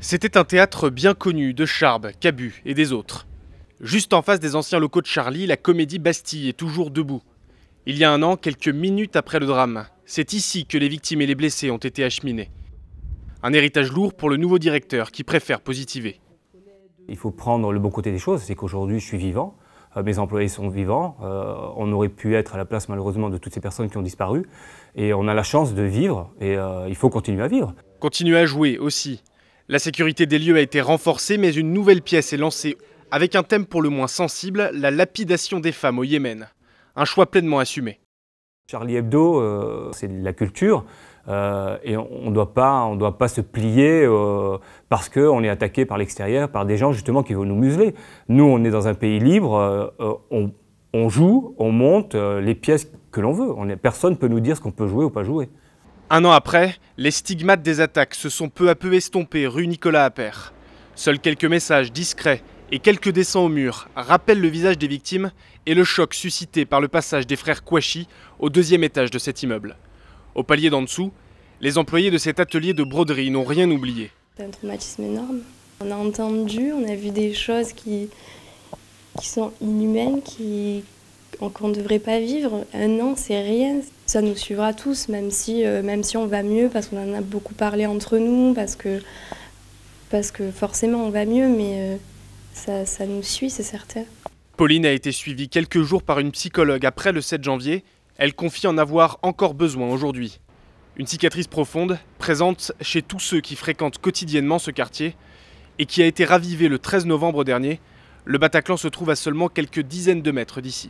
C'était un théâtre bien connu de Charbes, Cabu et des autres. Juste en face des anciens locaux de Charlie, la comédie Bastille est toujours debout. Il y a un an, quelques minutes après le drame, c'est ici que les victimes et les blessés ont été acheminés. Un héritage lourd pour le nouveau directeur qui préfère positiver. Il faut prendre le bon côté des choses, c'est qu'aujourd'hui je suis vivant, euh, mes employés sont vivants, euh, on aurait pu être à la place malheureusement de toutes ces personnes qui ont disparu, et on a la chance de vivre, et euh, il faut continuer à vivre. Continuer à jouer aussi, la sécurité des lieux a été renforcée, mais une nouvelle pièce est lancée, avec un thème pour le moins sensible, la lapidation des femmes au Yémen. Un choix pleinement assumé. Charlie Hebdo, euh, c'est la culture. Euh, et on ne doit, doit pas se plier euh, parce qu'on est attaqué par l'extérieur, par des gens justement qui veulent nous museler. Nous, on est dans un pays libre, on, joue, on monte les pièces que l'on veut. personne ne peut nous dire ce qu'on peut jouer ou pas jouer. Un an après, les stigmates des attaques se sont peu à peu estompés rue Nicolas Appert. Seuls quelques messages discrets et quelques dessins au mur rappellent le visage des victimes et le choc suscité par le passage des frères Kouachi au deuxième étage de cet immeuble. Au palier d'en dessous, les employés de cet atelier de broderie n'ont rien oublié. C'est un traumatisme énorme. On a entendu, on a vu des choses qui, sont inhumaines, qu'on ne devrait pas vivre. Un an, c'est rien ça nous suivra tous, même si, euh, même si on va mieux, parce qu'on en a beaucoup parlé entre nous, parce que, parce que forcément on va mieux, mais euh, ça, ça nous suit, c'est certain. Pauline a été suivie quelques jours par une psychologue après le 7 janvier. Elle confie en avoir encore besoin aujourd'hui. Une cicatrice profonde, présente chez tous ceux qui fréquentent quotidiennement ce quartier, et qui a été ravivée le 13 novembre dernier. Le Bataclan se trouve à seulement quelques dizaines de mètres d'ici.